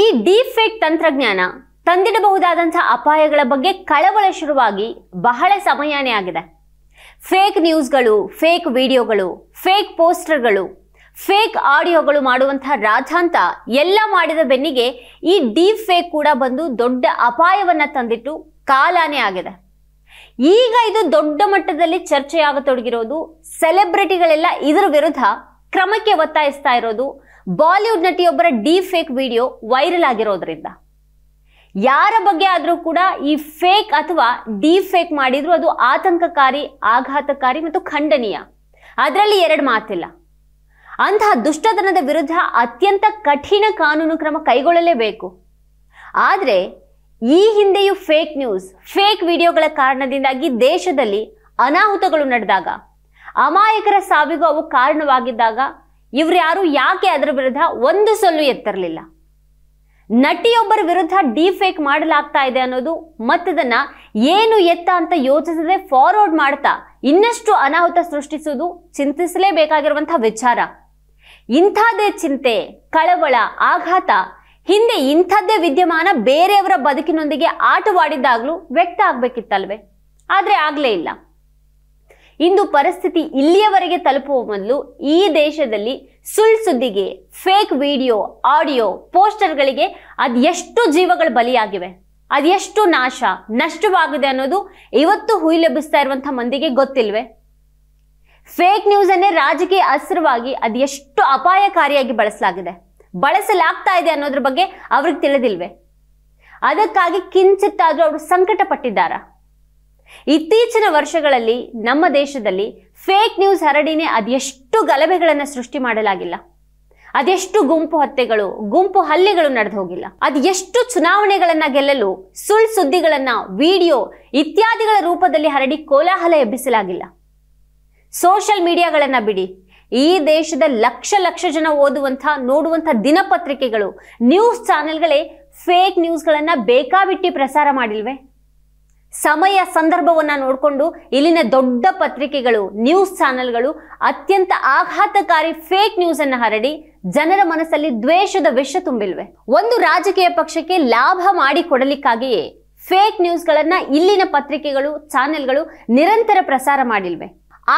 ಈ deep fake ತಂತ್ರಜ್ಞಾನ ತಂದಿಡಬಹುದಾದಂತಹ ಅಪಾಯಗಳ ಬಗ್ಗೆ ಕಳವಳ ಶುರುವಾಗಿ ಬಹಳ ಸಮಯನೇ ಆಗಿದೆ ಫೇಕ್ ನ್ಯೂಸ್ಗಳು ಫೇಕ್ ವಿಡಿಯೋಗಳು ಫೇಕ್ ಪೋಸ್ಟರ್ಗಳು ಫೇಕ್ ಆಡಿಯೋಗಳು ಮಾಡುವಂತಹ ರಾಜಾಂತ ಎಲ್ಲ ಮಾಡಿದ ಬೆನ್ನಿಗೆ ಈ ಡೀಪ್ ಫೇಕ್ ಕೂಡ ಬಂದು ದೊಡ್ಡ ಅಪಾಯವನ್ನ ತಂದಿಟ್ಟು ಕಾಲಾನೇ ಆಗಿದೆ ಈಗ ಇದು ದೊಡ್ಡ ಮಟ್ಟದಲ್ಲಿ ಚರ್ಚೆಯಾಗತೊಡಗಿರೋದು ಸೆಲೆಬ್ರಿಟಿಗಳೆಲ್ಲ ಇದರ ವಿರುದ್ಧ ಕ್ರಮಕ್ಕೆ ಒತ್ತಾಯಿಸ್ತಾ ಇರೋದು ಬಾಲಿವುಡ್ ನಟಿಯೊಬ್ಬರ ಡಿ ಫೇಕ್ ವಿಡಿಯೋ ವೈರಲ್ ಆಗಿರೋದ್ರಿಂದ ಯಾರ ಬಗ್ಗೆ ಆದರೂ ಕೂಡ ಈ ಫೇಕ್ ಅಥವಾ ಡಿ ಫೇಕ್ ಮಾಡಿದ್ರು ಅದು ಆತಂಕಕಾರಿ ಆಘಾತಕಾರಿ ಮತ್ತು ಖಂಡನೀಯ ಅದರಲ್ಲಿ ಎರಡು ಮಾತಿಲ್ಲ ಅಂತಹ ದುಷ್ಟತನದ ವಿರುದ್ಧ ಅತ್ಯಂತ ಕಠಿಣ ಕಾನೂನು ಕ್ರಮ ಕೈಗೊಳ್ಳಲೇಬೇಕು ಆದರೆ ಈ ಹಿಂದೆಯೂ ಫೇಕ್ ನ್ಯೂಸ್ ಫೇಕ್ ವಿಡಿಯೋಗಳ ಕಾರಣದಿಂದಾಗಿ ದೇಶದಲ್ಲಿ ಅನಾಹುತಗಳು ನಡೆದಾಗ ಅಮಾಯಕರ ಸಾವಿಗೂ ಅವು ಕಾರಣವಾಗಿದ್ದಾಗ ಇವ್ರು ಯಾರು ಯಾಕೆ ಅದರ ವಿರುದ್ಧ ಒಂದು ಸೊಲ್ಲು ಎತ್ತಿರಲಿಲ್ಲ ನಟಿಯೊಬ್ಬರ ವಿರುದ್ಧ ಡಿಫೇಕ್ ಮಾಡಲಾಗ್ತಾ ಇದೆ ಅನ್ನೋದು ಮತ್ತದನ್ನ ಏನು ಎತ್ತ ಅಂತ ಯೋಚಿಸದೆ ಫಾರ್ವರ್ಡ್ ಮಾಡ್ತಾ ಇನ್ನಷ್ಟು ಅನಾಹುತ ಸೃಷ್ಟಿಸೋದು ಚಿಂತಿಸಲೇಬೇಕಾಗಿರುವಂತಹ ವಿಚಾರ ಇಂಥದ್ದೇ ಚಿಂತೆ ಕಳವಳ ಆಘಾತ ಹಿಂದೆ ಇಂಥದ್ದೇ ವಿದ್ಯಮಾನ ಬೇರೆಯವರ ಬದುಕಿನೊಂದಿಗೆ ಆಟವಾಡಿದ್ದಾಗಲೂ ವ್ಯಕ್ತ ಆಗ್ಬೇಕಿತ್ತಲ್ವೇ ಆದ್ರೆ ಆಗ್ಲೇ ಇಲ್ಲ ಇಂದು ಪರಿಸ್ಥಿತಿ ಇಲ್ಲಿಯವರೆಗೆ ತಲುಪುವ ಮೊದಲು ಈ ದೇಶದಲ್ಲಿ ಸುಳ್ ಸುದ್ದಿಗೆ ಫೇಕ್ ವಿಡಿಯೋ ಆಡಿಯೋ ಪೋಸ್ಟರ್ಗಳಿಗೆ ಅದೆಷ್ಟು ಜೀವಗಳು ಬಲಿಯಾಗಿವೆ ಅದೆಷ್ಟು ನಾಶ ನಷ್ಟವಾಗಿದೆ ಅನ್ನೋದು ಇವತ್ತು ಹುಯಿಲೆಬ್ಬಿಸ್ತಾ ಇರುವಂತಹ ಮಂದಿಗೆ ಗೊತ್ತಿಲ್ವೇ ಫೇಕ್ ನ್ಯೂಸ್ ಅನ್ನೇ ರಾಜಕೀಯ ಅಸ್ತ್ರವಾಗಿ ಅದೆಷ್ಟು ಅಪಾಯಕಾರಿಯಾಗಿ ಬಳಸಲಾಗಿದೆ ಬಳಸಲಾಗ್ತಾ ಇದೆ ಅನ್ನೋದ್ರ ಬಗ್ಗೆ ಅವ್ರಿಗೆ ತಿಳಿದಿಲ್ವೆ ಅದಕ್ಕಾಗಿ ಕಿಂಚಿತ್ತಾದ್ರೂ ಅವರು ಸಂಕಟ ಪಟ್ಟಿದ್ದಾರಾ ಇತ್ತೀಚಿನ ವರ್ಷಗಳಲ್ಲಿ ನಮ್ಮ ದೇಶದಲ್ಲಿ ಫೇಕ್ ನ್ಯೂಸ್ ಹರಡಿನೇ ಅದೆಷ್ಟು ಗಲಭೆಗಳನ್ನು ಸೃಷ್ಟಿ ಮಾಡಲಾಗಿಲ್ಲ ಅದೆಷ್ಟು ಗುಂಪು ಹತ್ಯೆಗಳು ಗುಂಪು ಹಲ್ಲೆಗಳು ನಡೆದು ಹೋಗಿಲ್ಲ ಅದೆಷ್ಟು ಚುನಾವಣೆಗಳನ್ನ ಗೆಲ್ಲಲು ಸುಳ್ ಸುದ್ದಿಗಳನ್ನ ವಿಡಿಯೋ ಇತ್ಯಾದಿಗಳ ರೂಪದಲ್ಲಿ ಹರಡಿ ಕೋಲಾಹಲ ಎಬ್ಬಿಸಲಾಗಿಲ್ಲ ಸೋಷಿಯಲ್ ಮೀಡಿಯಾಗಳನ್ನ ಬಿಡಿ ಈ ದೇಶದ ಲಕ್ಷ ಲಕ್ಷ ಜನ ಓದುವಂಥ ನೋಡುವಂಥ ದಿನಪತ್ರಿಕೆಗಳು ನ್ಯೂಸ್ ಚಾನೆಲ್ಗಳೇ ಫೇಕ್ ನ್ಯೂಸ್ಗಳನ್ನ ಬೇಕಾಬಿಟ್ಟಿ ಪ್ರಸಾರ ಮಾಡಿಲ್ವೆ ಸಮಯ ಸಂದರ್ಭವನ್ನ ನೋಡಿಕೊಂಡು ಇಲ್ಲಿನ ದೊಡ್ಡ ಪತ್ರಿಕೆಗಳು ನ್ಯೂಸ್ ಚಾನೆಲ್ಗಳು ಅತ್ಯಂತ ಆಘಾತಕಾರಿ ಫೇಕ್ ನ್ಯೂಸ್ ಅನ್ನ ಹರಡಿ ಜನರ ಮನಸ್ಸಲ್ಲಿ ದ್ವೇಷದ ವಿಷ ತುಂಬಿಲ್ವೆ ಒಂದು ರಾಜಕೀಯ ಪಕ್ಷಕ್ಕೆ ಲಾಭ ಮಾಡಿಕೊಡಲಿಕ್ಕಾಗಿಯೇ ಫೇಕ್ ನ್ಯೂಸ್ಗಳನ್ನ ಇಲ್ಲಿನ ಪತ್ರಿಕೆಗಳು ಚಾನೆಲ್ಗಳು ನಿರಂತರ ಪ್ರಸಾರ ಮಾಡಿಲ್ವೆ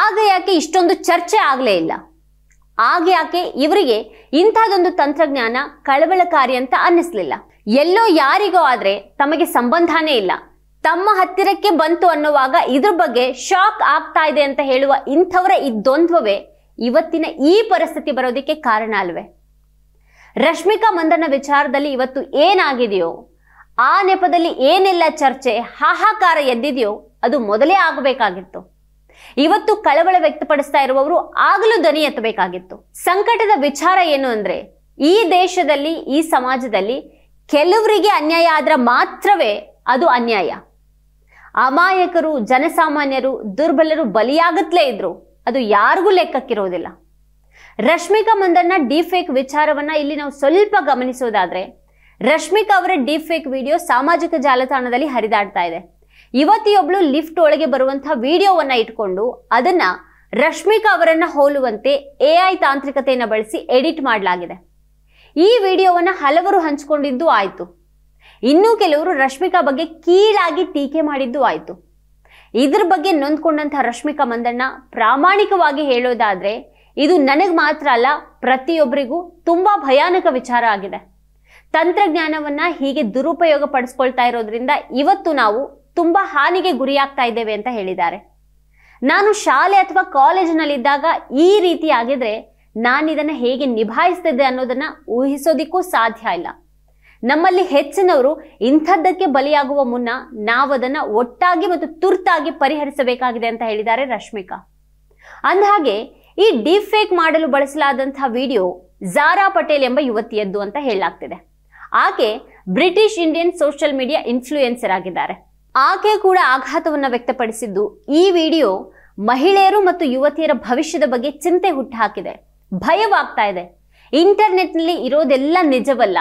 ಆಗ ಯಾಕೆ ಇಷ್ಟೊಂದು ಚರ್ಚೆ ಆಗಲೇ ಇಲ್ಲ ಆಗ ಯಾಕೆ ಇವರಿಗೆ ಇಂಥದೊಂದು ತಂತ್ರಜ್ಞಾನ ಕಳವಳಕಾರಿ ಅಂತ ಅನ್ನಿಸ್ಲಿಲ್ಲ ಎಲ್ಲೋ ಯಾರಿಗೋ ಆದ್ರೆ ತಮಗೆ ಸಂಬಂಧನೇ ಇಲ್ಲ ತಮ್ಮ ಹತ್ತಿರಕ್ಕೆ ಬಂತು ಅನ್ನುವಾಗ ಇದ್ರ ಬಗ್ಗೆ ಶಾಕ್ ಆಗ್ತಾ ಇದೆ ಅಂತ ಹೇಳುವ ಇಂಥವರ ಈ ದ್ವಂದ್ವವೇ ಇವತ್ತಿನ ಈ ಪರಿಸ್ಥಿತಿ ಬರೋದಕ್ಕೆ ಕಾರಣ ಅಲ್ವೇ ರಶ್ಮಿಕಾ ಮಂದನ ವಿಚಾರದಲ್ಲಿ ಇವತ್ತು ಏನಾಗಿದೆಯೋ ಆ ನೆಪದಲ್ಲಿ ಏನೆಲ್ಲ ಚರ್ಚೆ ಹಾಹಾಕಾರ ಎದ್ದಿದೆಯೋ ಅದು ಮೊದಲೇ ಆಗಬೇಕಾಗಿತ್ತು ಇವತ್ತು ಕಳವಳ ವ್ಯಕ್ತಪಡಿಸ್ತಾ ಇರುವವರು ಆಗಲೂ ದನಿ ಎತ್ತಬೇಕಾಗಿತ್ತು ಸಂಕಟದ ವಿಚಾರ ಏನು ಅಂದ್ರೆ ಈ ದೇಶದಲ್ಲಿ ಈ ಸಮಾಜದಲ್ಲಿ ಕೆಲವರಿಗೆ ಅನ್ಯಾಯ ಆದ್ರೆ ಮಾತ್ರವೇ ಅದು ಅನ್ಯಾಯ ಅಮಾಯಕರು ಜನಸಾಮಾನ್ಯರು ದುರ್ಬಲರು ಬಲಿಯಾಗತ್ಲೇ ಇದ್ರು ಅದು ಯಾರಿಗೂ ಲೆಕ್ಕಕ್ಕಿರೋದಿಲ್ಲ ರಶ್ಮಿಕಾ ಮಂದಣ್ಣ ಡಿಫೇಕ್ ವಿಚಾರವನ್ನ ಇಲ್ಲಿ ನಾವು ಸ್ವಲ್ಪ ಗಮನಿಸೋದಾದ್ರೆ ರಶ್ಮಿಕಾ ಅವರ ಡಿಫೇಕ್ ವಿಡಿಯೋ ಸಾಮಾಜಿಕ ಜಾಲತಾಣದಲ್ಲಿ ಹರಿದಾಡ್ತಾ ಇದೆ ಯುವತಿಯೊಬ್ಳು ಲಿಫ್ಟ್ ಒಳಗೆ ಬರುವಂತಹ ವಿಡಿಯೋವನ್ನ ಇಟ್ಕೊಂಡು ಅದನ್ನ ರಶ್ಮಿಕಾ ಅವರನ್ನ ಹೋಲುವಂತೆ ಎ ಐ ತಾಂತ್ರಿಕತೆಯನ್ನು ಬಳಸಿ ಎಡಿಟ್ ಮಾಡಲಾಗಿದೆ ಈ ವಿಡಿಯೋವನ್ನ ಹಲವರು ಹಂಚಿಕೊಂಡಿದ್ದು ಆಯಿತು ಇನ್ನೂ ಕೆಲವರು ರಶ್ಮಿಕಾ ಬಗ್ಗೆ ಕೀಳಾಗಿ ಟೀಕೆ ಮಾಡಿದ್ದು ಆಯಿತು ಇದ್ರ ಬಗ್ಗೆ ನೊಂದ್ಕೊಂಡಂತಹ ರಶ್ಮಿಕಾ ಮಂದಣ್ಣ ಪ್ರಾಮಾಣಿಕವಾಗಿ ಹೇಳೋದಾದ್ರೆ ಇದು ನನಗೆ ಮಾತ್ರ ಅಲ್ಲ ಪ್ರತಿಯೊಬ್ಬರಿಗೂ ತುಂಬ ಭಯಾನಕ ವಿಚಾರ ಆಗಿದೆ ತಂತ್ರಜ್ಞಾನವನ್ನ ಹೀಗೆ ದುರುಪಯೋಗ ಪಡಿಸ್ಕೊಳ್ತಾ ಇರೋದ್ರಿಂದ ಇವತ್ತು ನಾವು ತುಂಬ ಹಾನಿಗೆ ಗುರಿಯಾಗ್ತಾ ಇದ್ದೇವೆ ಅಂತ ಹೇಳಿದ್ದಾರೆ ನಾನು ಶಾಲೆ ಅಥವಾ ಕಾಲೇಜಿನಲ್ಲಿದ್ದಾಗ ಈ ರೀತಿ ಆಗಿದ್ರೆ ನಾನಿದನ್ನು ಹೇಗೆ ನಿಭಾಯಿಸ್ತಿದ್ದೆ ಅನ್ನೋದನ್ನ ಊಹಿಸೋದಿಕ್ಕೂ ಸಾಧ್ಯ ಇಲ್ಲ ನಮ್ಮಲ್ಲಿ ಹೆಚ್ಚಿನವರು ಇಂಥದ್ದಕ್ಕೆ ಬಲಿಯಾಗುವ ಮುನ್ನ ನಾವದನ್ನ ಒಟ್ಟಾಗಿ ಮತ್ತು ತುರ್ತಾಗಿ ಪರಿಹರಿಸಬೇಕಾಗಿದೆ ಅಂತ ಹೇಳಿದ್ದಾರೆ ರಶ್ಮಿಕಾ ಅಂದಹಾಗೆ ಈ ಡೀಪ್ ಫೇಕ್ ಮಾಡಲು ಬಳಸಲಾದಂತಹ ವಿಡಿಯೋ ಜಾರಾ ಪಟೇಲ್ ಎಂಬ ಯುವತಿಯದ್ದು ಅಂತ ಹೇಳಲಾಗ್ತಿದೆ ಆಕೆ British Indian social media influencer ಆಗಿದ್ದಾರೆ ಆಕೆ ಕೂಡ ಆಘಾತವನ್ನ ವ್ಯಕ್ತಪಡಿಸಿದ್ದು ಈ ವಿಡಿಯೋ ಮಹಿಳೆಯರು ಮತ್ತು ಯುವತಿಯರ ಭವಿಷ್ಯದ ಬಗ್ಗೆ ಚಿಂತೆ ಹುಟ್ಟುಹಾಕಿದೆ ಭಯವಾಗ್ತಾ ಇದೆ ಇಂಟರ್ನೆಟ್ನಲ್ಲಿ ಇರೋದೆಲ್ಲ ನಿಜವಲ್ಲ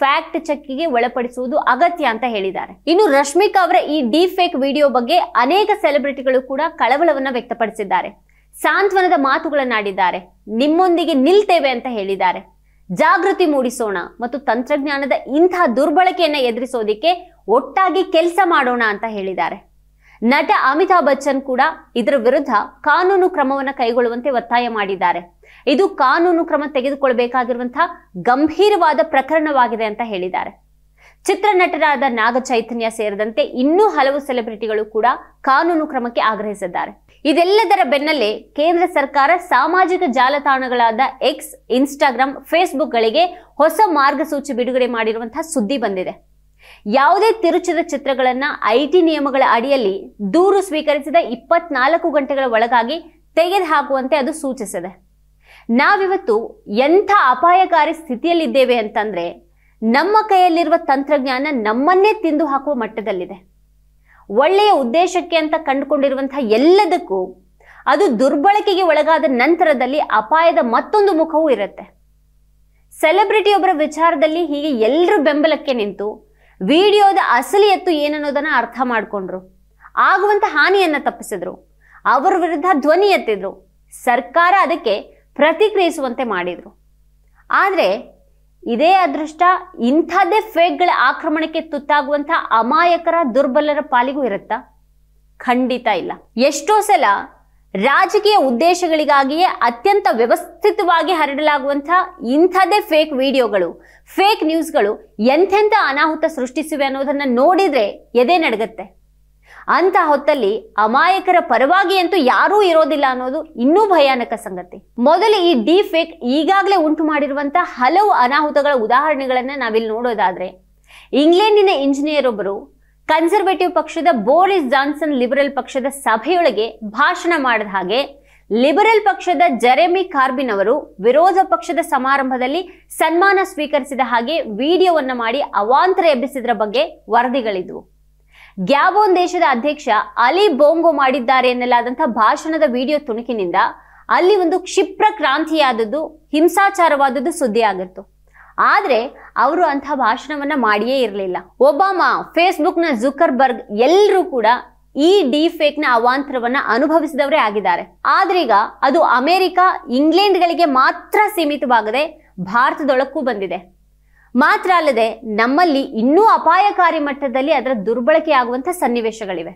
ಫ್ಯಾಕ್ಟ್ ಚೆಕ್ಗೆ ಒಳಪಡಿಸುವುದು ಅಗತ್ಯ ಅಂತ ಹೇಳಿದ್ದಾರೆ ಇನ್ನು ರಶ್ಮಿಕಾ ಅವರ ಈ ಡಿ ಫೇಕ್ ವಿಡಿಯೋ ಬಗ್ಗೆ ಅನೇಕ ಸೆಲೆಬ್ರಿಟಿಗಳು ಕೂಡ ಕಳವಳವನ್ನ ವ್ಯಕ್ತಪಡಿಸಿದ್ದಾರೆ ಸಾಂತ್ವನದ ಮಾತುಗಳನ್ನಾಡಿದ್ದಾರೆ ನಿಮ್ಮೊಂದಿಗೆ ನಿಲ್ತೇವೆ ಅಂತ ಹೇಳಿದ್ದಾರೆ ಜಾಗೃತಿ ಮೂಡಿಸೋಣ ಮತ್ತು ತಂತ್ರಜ್ಞಾನದ ಇಂತಹ ದುರ್ಬಳಕೆಯನ್ನು ಎದುರಿಸೋದಿಕ್ಕೆ ಒಟ್ಟಾಗಿ ಕೆಲಸ ಮಾಡೋಣ ಅಂತ ಹೇಳಿದ್ದಾರೆ ನಟ ಅಮಿತಾಬ್ ಬಚ್ಚನ್ ಕೂಡ ಇದರ ವಿರುದ್ಧ ಕಾನೂನು ಕ್ರಮವನ್ನು ಕೈಗೊಳ್ಳುವಂತೆ ಒತ್ತಾಯ ಮಾಡಿದ್ದಾರೆ ಇದು ಕಾನೂನು ಕ್ರಮ ತೆಗೆದುಕೊಳ್ಳಬೇಕಾಗಿರುವಂತಹ ಗಂಭೀರವಾದ ಪ್ರಕರಣವಾಗಿದೆ ಅಂತ ಹೇಳಿದ್ದಾರೆ ಚಿತ್ರನಟರಾದ ಚೈತನ್ಯ ಸೇರಿದಂತೆ ಇನ್ನೂ ಹಲವು ಸೆಲೆಬ್ರಿಟಿಗಳು ಕೂಡ ಕಾನೂನು ಕ್ರಮಕ್ಕೆ ಆಗ್ರಹಿಸಿದ್ದಾರೆ ಇದೆಲ್ಲದರ ಬೆನ್ನಲ್ಲೇ ಕೇಂದ್ರ ಸರ್ಕಾರ ಸಾಮಾಜಿಕ ಜಾಲತಾಣಗಳಾದ ಎಕ್ಸ್ ಇನ್ಸ್ಟಾಗ್ರಾಂ ಫೇಸ್ಬುಕ್ಗಳಿಗೆ ಹೊಸ ಮಾರ್ಗಸೂಚಿ ಬಿಡುಗಡೆ ಮಾಡಿರುವಂತಹ ಸುದ್ದಿ ಬಂದಿದೆ ಯಾವುದೇ ತಿರುಚಿದ ಚಿತ್ರಗಳನ್ನ ಐಟಿ ನಿಯಮಗಳ ಅಡಿಯಲ್ಲಿ ದೂರು ಸ್ವೀಕರಿಸಿದ ಇಪ್ಪತ್ನಾಲ್ಕು ಗಂಟೆಗಳ ಒಳಗಾಗಿ ತೆಗೆದುಹಾಕುವಂತೆ ಅದು ಸೂಚಿಸಿದೆ ನಾವಿವತ್ತು ಎಂಥ ಅಪಾಯಕಾರಿ ಸ್ಥಿತಿಯಲ್ಲಿದ್ದೇವೆ ಅಂತಂದ್ರೆ ನಮ್ಮ ಕೈಯಲ್ಲಿರುವ ತಂತ್ರಜ್ಞಾನ ನಮ್ಮನ್ನೇ ತಿಂದು ಹಾಕುವ ಮಟ್ಟದಲ್ಲಿದೆ ಒಳ್ಳೆಯ ಉದ್ದೇಶಕ್ಕೆ ಅಂತ ಕಂಡುಕೊಂಡಿರುವಂತಹ ಎಲ್ಲದಕ್ಕೂ ಅದು ದುರ್ಬಳಕೆಗೆ ಒಳಗಾದ ನಂತರದಲ್ಲಿ ಅಪಾಯದ ಮತ್ತೊಂದು ಮುಖವೂ ಇರುತ್ತೆ ಸೆಲೆಬ್ರಿಟಿಯೊಬ್ಬರ ವಿಚಾರದಲ್ಲಿ ಹೀಗೆ ಎಲ್ಲರೂ ಬೆಂಬಲಕ್ಕೆ ನಿಂತು ವಿಡಿಯೋದ ಅಸಲಿ ಎತ್ತು ಏನನ್ನೋದನ್ನ ಅರ್ಥ ಮಾಡಿಕೊಂಡ್ರು ಆಗುವಂತ ಹಾನಿಯನ್ನ ತಪ್ಪಿಸಿದ್ರು ಅವರ ವಿರುದ್ಧ ಧ್ವನಿ ಎತ್ತಿದ್ರು ಸರ್ಕಾರ ಅದಕ್ಕೆ ಪ್ರತಿಕ್ರಿಯಿಸುವಂತೆ ಮಾಡಿದ್ರು ಆದ್ರೆ ಇದೇ ಅದೃಷ್ಟ ಇಂಥದ್ದೇ ಫೇಕ್ಗಳ ಆಕ್ರಮಣಕ್ಕೆ ತುತ್ತಾಗುವಂತಹ ಅಮಾಯಕರ ದುರ್ಬಲರ ಪಾಲಿಗೂ ಇರುತ್ತಾ ಖಂಡಿತ ಇಲ್ಲ ಎಷ್ಟೋ ಸಲ ರಾಜಕೀಯ ಉದ್ದೇಶಗಳಿಗಾಗಿಯೇ ಅತ್ಯಂತ ವ್ಯವಸ್ಥಿತವಾಗಿ ಹರಡಲಾಗುವಂಥ ಇಂಥದ್ದೇ ಫೇಕ್ ವಿಡಿಯೋಗಳು ಫೇಕ್ ನ್ಯೂಸ್ಗಳು ಎಂಥೆಂಥ ಅನಾಹುತ ಸೃಷ್ಟಿಸಿವೆ ಅನ್ನೋದನ್ನು ನೋಡಿದರೆ ಎದೆ ನಡಗತ್ತೆ ಅಂತ ಹೊತ್ತಲ್ಲಿ ಅಮಾಯಕರ ಪರವಾಗಿ ಅಂತೂ ಯಾರೂ ಇರೋದಿಲ್ಲ ಅನ್ನೋದು ಇನ್ನೂ ಭಯಾನಕ ಸಂಗತಿ ಮೊದಲು ಈ ಡಿ ಫೇಕ್ ಈಗಾಗಲೇ ಉಂಟು ಮಾಡಿರುವಂಥ ಹಲವು ಅನಾಹುತಗಳ ಉದಾಹರಣೆಗಳನ್ನು ನಾವಿಲ್ಲಿ ನೋಡೋದಾದರೆ ಇಂಗ್ಲೆಂಡಿನ ಇಂಜಿನಿಯರ್ ಒಬ್ಬರು ಕನ್ಸರ್ವೇಟಿವ್ ಪಕ್ಷದ ಬೋರಿಸ್ ಜಾನ್ಸನ್ ಲಿಬರಲ್ ಪಕ್ಷದ ಸಭೆಯೊಳಗೆ ಭಾಷಣ ಮಾಡಿದ ಹಾಗೆ ಲಿಬರಲ್ ಪಕ್ಷದ ಜರೆಮಿ ಕಾರ್ಬಿನ್ ಅವರು ವಿರೋಧ ಪಕ್ಷದ ಸಮಾರಂಭದಲ್ಲಿ ಸನ್ಮಾನ ಸ್ವೀಕರಿಸಿದ ಹಾಗೆ ವಿಡಿಯೋವನ್ನು ಮಾಡಿ ಅವಾಂತರ ಎಬ್ಬಿಸಿದ್ರ ಬಗ್ಗೆ ವರದಿಗಳಿದ್ವು ಗ್ಯಾಬೋನ್ ದೇಶದ ಅಧ್ಯಕ್ಷ ಅಲಿ ಬೋಂಗೋ ಮಾಡಿದ್ದಾರೆ ಎನ್ನಲಾದಂತಹ ಭಾಷಣದ ವಿಡಿಯೋ ತುಣುಕಿನಿಂದ ಅಲ್ಲಿ ಒಂದು ಕ್ಷಿಪ್ರ ಕ್ರಾಂತಿಯಾದದ್ದು ಹಿಂಸಾಚಾರವಾದದ್ದು ಸುದ್ದಿ ಆಗಿತ್ತು ಆದರೆ ಅವರು ಅಂತಹ ಭಾಷಣವನ್ನ ಮಾಡಿಯೇ ಇರಲಿಲ್ಲ ಒಬಾಮಾ ಫೇಸ್ಬುಕ್ನ ಜುಕರ್ಬರ್ಗ್ ಎಲ್ಲರೂ ಕೂಡ ಈ ಡಿ ನ ಅವಾಂತರವನ್ನ ಅನುಭವಿಸಿದವರೇ ಆಗಿದ್ದಾರೆ ಆದ್ರೀಗ ಅದು ಅಮೆರಿಕ ಇಂಗ್ಲೆಂಡ್ಗಳಿಗೆ ಮಾತ್ರ ಸೀಮಿತವಾಗದೆ ಭಾರತದೊಳಕ್ಕೂ ಬಂದಿದೆ ಮಾತ್ರ ಅಲ್ಲದೆ ನಮ್ಮಲ್ಲಿ ಇನ್ನೂ ಅಪಾಯಕಾರಿ ಮಟ್ಟದಲ್ಲಿ ಅದರ ದುರ್ಬಳಕೆಯಾಗುವಂಥ ಸನ್ನಿವೇಶಗಳಿವೆ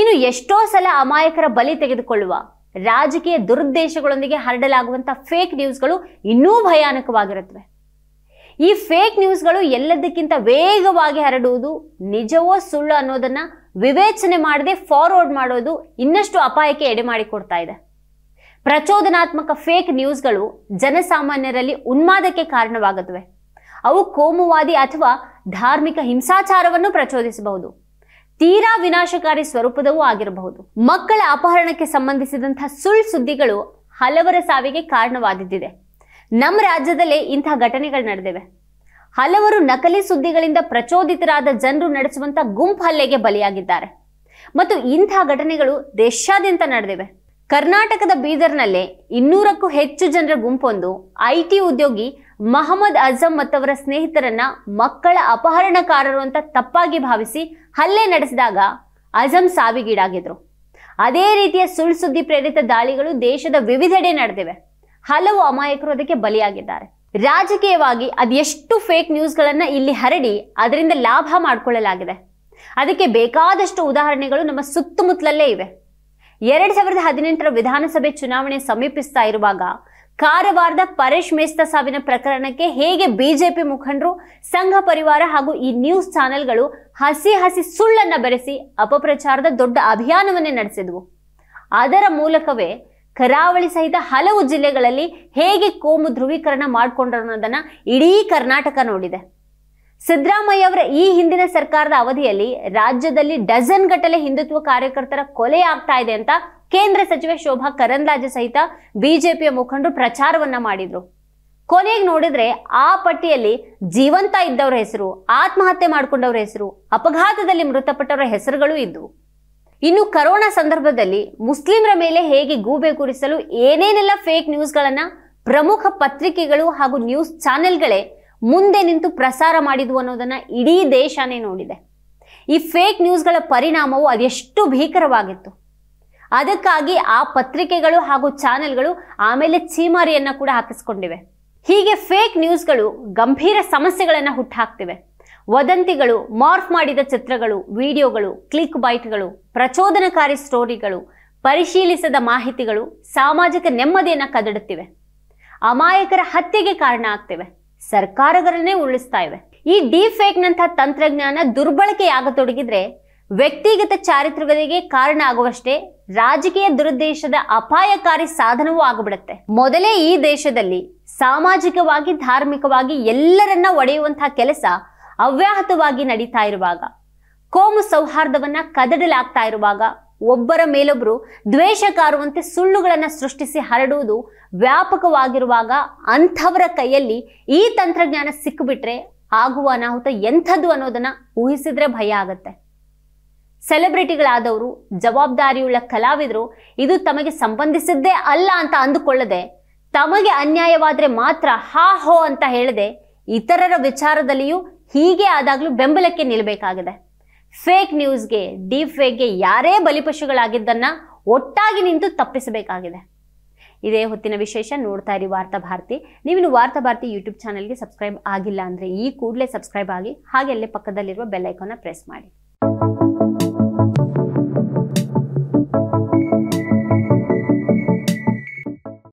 ಇನ್ನು ಎಷ್ಟೋ ಸಲ ಅಮಾಯಕರ ಬಲಿ ತೆಗೆದುಕೊಳ್ಳುವ ರಾಜಕೀಯ ದುರುದ್ದೇಶಗಳೊಂದಿಗೆ ಹರಡಲಾಗುವಂಥ ಫೇಕ್ ನ್ಯೂಸ್ಗಳು ಇನ್ನೂ ಭಯಾನಕವಾಗಿರುತ್ತವೆ ಈ ಫೇಕ್ ನ್ಯೂಸ್ಗಳು ಎಲ್ಲದಕ್ಕಿಂತ ವೇಗವಾಗಿ ಹರಡುವುದು ನಿಜವೋ ಸುಳ್ಳು ಅನ್ನೋದನ್ನ ವಿವೇಚನೆ ಮಾಡದೆ ಫಾರ್ವರ್ಡ್ ಮಾಡೋದು ಇನ್ನಷ್ಟು ಅಪಾಯಕ್ಕೆ ಎಡೆ ಮಾಡಿಕೊಡ್ತಾ ಇದೆ ಪ್ರಚೋದನಾತ್ಮಕ ಫೇಕ್ ನ್ಯೂಸ್ಗಳು ಜನಸಾಮಾನ್ಯರಲ್ಲಿ ಉನ್ಮಾದಕ್ಕೆ ಕಾರಣವಾಗುತ್ತವೆ ಅವು ಕೋಮುವಾದಿ ಅಥವಾ ಧಾರ್ಮಿಕ ಹಿಂಸಾಚಾರವನ್ನು ಪ್ರಚೋದಿಸಬಹುದು ತೀರಾ ವಿನಾಶಕಾರಿ ಸ್ವರೂಪದವೂ ಆಗಿರಬಹುದು ಮಕ್ಕಳ ಅಪಹರಣಕ್ಕೆ ಸಂಬಂಧಿಸಿದಂತಹ ಸುಳ್ಳು ಸುದ್ದಿಗಳು ಹಲವರ ಸಾವಿಗೆ ಕಾರಣವಾದಿದ್ದಿದೆ ನಮ್ಮ ರಾಜ್ಯದಲ್ಲೇ ಇಂತಹ ಘಟನೆಗಳು ನಡೆದಿವೆ ಹಲವರು ನಕಲಿ ಸುದ್ದಿಗಳಿಂದ ಪ್ರಚೋದಿತರಾದ ಜನರು ನಡೆಸುವಂತ ಗುಂಪು ಹಲ್ಲೆಗೆ ಬಲಿಯಾಗಿದ್ದಾರೆ ಮತ್ತು ಇಂತಹ ಘಟನೆಗಳು ದೇಶಾದ್ಯಂತ ನಡೆದಿವೆ ಕರ್ನಾಟಕದ ಬೀದರ್ನಲ್ಲೇ ಇನ್ನೂರಕ್ಕೂ ಹೆಚ್ಚು ಜನರ ಗುಂಪೊಂದು ಐಟಿ ಉದ್ಯೋಗಿ ಮಹಮ್ಮದ್ ಅಜಂ ಮತ್ತವರ ಸ್ನೇಹಿತರನ್ನ ಮಕ್ಕಳ ಅಪಹರಣಕಾರರು ಅಂತ ತಪ್ಪಾಗಿ ಭಾವಿಸಿ ಹಲ್ಲೆ ನಡೆಸಿದಾಗ ಅಜಂ ಸಾವಿಗೀಡಾಗಿದ್ರು ಅದೇ ರೀತಿಯ ಸುಳ್ಳು ಸುದ್ದಿ ಪ್ರೇರಿತ ದಾಳಿಗಳು ದೇಶದ ವಿವಿಧೆಡೆ ನಡೆದಿವೆ ಹಲವು ಅಮಾಯಕರು ಅದಕ್ಕೆ ಬಲಿಯಾಗಿದ್ದಾರೆ ರಾಜಕೀಯವಾಗಿ ಅದೆಷ್ಟು ಫೇಕ್ ನ್ಯೂಸ್ಗಳನ್ನ ಇಲ್ಲಿ ಹರಡಿ ಅದರಿಂದ ಲಾಭ ಮಾಡಿಕೊಳ್ಳಲಾಗಿದೆ ಅದಕ್ಕೆ ಬೇಕಾದಷ್ಟು ಉದಾಹರಣೆಗಳು ನಮ್ಮ ಸುತ್ತಮುತ್ತಲಲ್ಲೇ ಇವೆ ಎರಡ್ ಸಾವಿರದ ಹದಿನೆಂಟರ ವಿಧಾನಸಭೆ ಚುನಾವಣೆ ಸಮೀಪಿಸ್ತಾ ಇರುವಾಗ ಕಾರವಾರದ ಪರೇಶ್ ಮೇಸ್ತ ಸಾವಿನ ಪ್ರಕರಣಕ್ಕೆ ಹೇಗೆ ಬಿಜೆಪಿ ಮುಖಂಡರು ಸಂಘ ಪರಿವಾರ ಹಾಗೂ ಈ ನ್ಯೂಸ್ ಚಾನೆಲ್ಗಳು ಹಸಿ ಹಸಿ ಸುಳ್ಳನ್ನ ಬೆರೆಸಿ ಅಪಪ್ರಚಾರದ ದೊಡ್ಡ ಅಭಿಯಾನವನ್ನೇ ನಡೆಸಿದ್ವು ಅದರ ಮೂಲಕವೇ ಕರಾವಳಿ ಸಹಿತ ಹಲವು ಜಿಲ್ಲೆಗಳಲ್ಲಿ ಹೇಗೆ ಕೋಮು ಧ್ರುವೀಕರಣ ಮಾಡಿಕೊಂಡ್ರು ಅನ್ನೋದನ್ನ ಇಡೀ ಕರ್ನಾಟಕ ನೋಡಿದೆ ಸಿದ್ದರಾಮಯ್ಯ ಅವರ ಈ ಹಿಂದಿನ ಸರ್ಕಾರದ ಅವಧಿಯಲ್ಲಿ ರಾಜ್ಯದಲ್ಲಿ ಡಜನ್ ಗಟ್ಟಲೆ ಹಿಂದುತ್ವ ಕಾರ್ಯಕರ್ತರ ಕೊಲೆ ಆಗ್ತಾ ಇದೆ ಅಂತ ಕೇಂದ್ರ ಸಚಿವೆ ಶೋಭಾ ಕರಂದ್ಲಾಜ ಸಹಿತ ಬಿಜೆಪಿಯ ಮುಖಂಡರು ಪ್ರಚಾರವನ್ನ ಮಾಡಿದ್ರು ಕೊನೆಗೆ ನೋಡಿದ್ರೆ ಆ ಪಟ್ಟಿಯಲ್ಲಿ ಜೀವಂತ ಇದ್ದವರ ಹೆಸರು ಆತ್ಮಹತ್ಯೆ ಮಾಡ್ಕೊಂಡವ್ರ ಹೆಸರು ಅಪಘಾತದಲ್ಲಿ ಮೃತಪಟ್ಟವರ ಹೆಸರುಗಳು ಇದ್ದವು ಇನ್ನು ಕರೋನಾ ಸಂದರ್ಭದಲ್ಲಿ ಮುಸ್ಲಿಮರ ಮೇಲೆ ಹೇಗೆ ಗೂಬೆ ಕೂರಿಸಲು ಏನೇನೆಲ್ಲ ಫೇಕ್ ನ್ಯೂಸ್ಗಳನ್ನು ಪ್ರಮುಖ ಪತ್ರಿಕೆಗಳು ಹಾಗೂ ನ್ಯೂಸ್ ಚಾನೆಲ್ಗಳೇ ಮುಂದೆ ನಿಂತು ಪ್ರಸಾರ ಮಾಡಿದ್ವು ಅನ್ನೋದನ್ನ ಇಡೀ ದೇಶನೇ ನೋಡಿದೆ ಈ ಫೇಕ್ ನ್ಯೂಸ್ಗಳ ಪರಿಣಾಮವು ಅದೆಷ್ಟು ಭೀಕರವಾಗಿತ್ತು ಅದಕ್ಕಾಗಿ ಆ ಪತ್ರಿಕೆಗಳು ಹಾಗೂ ಚಾನೆಲ್ಗಳು ಆಮೇಲೆ ಚೀಮಾರಿಯನ್ನ ಕೂಡ ಹಾಕಿಸ್ಕೊಂಡಿವೆ ಹೀಗೆ ಫೇಕ್ ನ್ಯೂಸ್ಗಳು ಗಂಭೀರ ಸಮಸ್ಯೆಗಳನ್ನು ಹುಟ್ಟಾಕ್ತಿವೆ ವದಂತಿಗಳು ಮಾರ್ಫ್ ಮಾಡಿದ ಚಿತ್ರಗಳು ವಿಡಿಯೋಗಳು ಕ್ಲಿಕ್ ಬೈಟ್ಗಳು ಪ್ರಚೋದನಕಾರಿ ಸ್ಟೋರಿಗಳು ಪರಿಶೀಲಿಸದ ಮಾಹಿತಿಗಳು ಸಾಮಾಜಿಕ ನೆಮ್ಮದಿಯನ್ನು ಕದಡುತ್ತಿವೆ ಅಮಾಯಕರ ಹತ್ಯೆಗೆ ಕಾರಣ ಆಗ್ತಿವೆ ಸರ್ಕಾರಗಳನ್ನೇ ಉರುಳಿಸ್ತಾ ಇವೆ ಈ ಡಿಫೇಕ್ನಂತಹ ಫೇಕ್ನಂಥ ತಂತ್ರಜ್ಞಾನ ದುರ್ಬಳಕೆಯಾಗತೊಡಗಿದ್ರೆ ವ್ಯಕ್ತಿಗತ ಚಾರಿತ್ರ್ಯವರಿಗೆ ಕಾರಣ ಆಗುವಷ್ಟೇ ರಾಜಕೀಯ ದುರುದ್ದೇಶದ ಅಪಾಯಕಾರಿ ಸಾಧನವೂ ಆಗಿಬಿಡುತ್ತೆ ಮೊದಲೇ ಈ ದೇಶದಲ್ಲಿ ಸಾಮಾಜಿಕವಾಗಿ ಧಾರ್ಮಿಕವಾಗಿ ಎಲ್ಲರನ್ನ ಒಡೆಯುವಂತಹ ಕೆಲಸ ಅವ್ಯಾಹತವಾಗಿ ನಡೀತಾ ಇರುವಾಗ ಕೋಮು ಸೌಹಾರ್ದವನ್ನ ಕದಡಲಾಗ್ತಾ ಇರುವಾಗ ಒಬ್ಬರ ಮೇಲೊಬ್ರು ದ್ವೇಷ ಕಾರುವಂತೆ ಸುಳ್ಳುಗಳನ್ನು ಸೃಷ್ಟಿಸಿ ಹರಡುವುದು ವ್ಯಾಪಕವಾಗಿರುವಾಗ ಅಂಥವರ ಕೈಯಲ್ಲಿ ಈ ತಂತ್ರಜ್ಞಾನ ಸಿಕ್ಕಿಬಿಟ್ರೆ ಆಗುವ ಅನಾಹುತ ಎಂಥದ್ದು ಅನ್ನೋದನ್ನ ಊಹಿಸಿದ್ರೆ ಭಯ ಆಗತ್ತೆ ಸೆಲೆಬ್ರಿಟಿಗಳಾದವರು ಜವಾಬ್ದಾರಿಯುಳ್ಳ ಕಲಾವಿದರು ಇದು ತಮಗೆ ಸಂಬಂಧಿಸಿದ್ದೇ ಅಲ್ಲ ಅಂತ ಅಂದುಕೊಳ್ಳದೆ ತಮಗೆ ಅನ್ಯಾಯವಾದ್ರೆ ಮಾತ್ರ ಹಾ ಹೋ ಅಂತ ಹೇಳದೆ ಇತರರ ವಿಚಾರದಲ್ಲಿಯೂ ಹೀಗೆ ಆದಾಗಲೂ ಬೆಂಬಲಕ್ಕೆ ನಿಲ್ಲಬೇಕಾಗಿದೆ ಫೇಕ್ ನ್ಯೂಸ್ಗೆ ಡೀಪ್ ಫೇಕ್ಗೆ ಯಾರೇ ಬಲಿಪಶುಗಳಾಗಿದ್ದನ್ನ ಒಟ್ಟಾಗಿ ನಿಂತು ತಪ್ಪಿಸಬೇಕಾಗಿದೆ ಇದೇ ಹೊತ್ತಿನ ವಿಶೇಷ ನೋಡ್ತಾ ಇರಿ ವಾರ್ತಾ ಭಾರತಿ ನೀವಿನ್ನು ವಾರ್ತಾ ಭಾರತಿ ಯೂಟ್ಯೂಬ್ ಚಾನಲ್ಗೆ ಸಬ್ಸ್ಕ್ರೈಬ್ ಆಗಿಲ್ಲ ಅಂದ್ರೆ ಈ ಕೂಡಲೇ ಸಬ್ಸ್ಕ್ರೈಬ್ ಆಗಿ ಹಾಗೆ ಅಲ್ಲೇ ಪಕ್ಕದಲ್ಲಿರುವ ಬೆಲ್ಲೈಕನ್ನ ಪ್ರೆಸ್ ಮಾಡಿ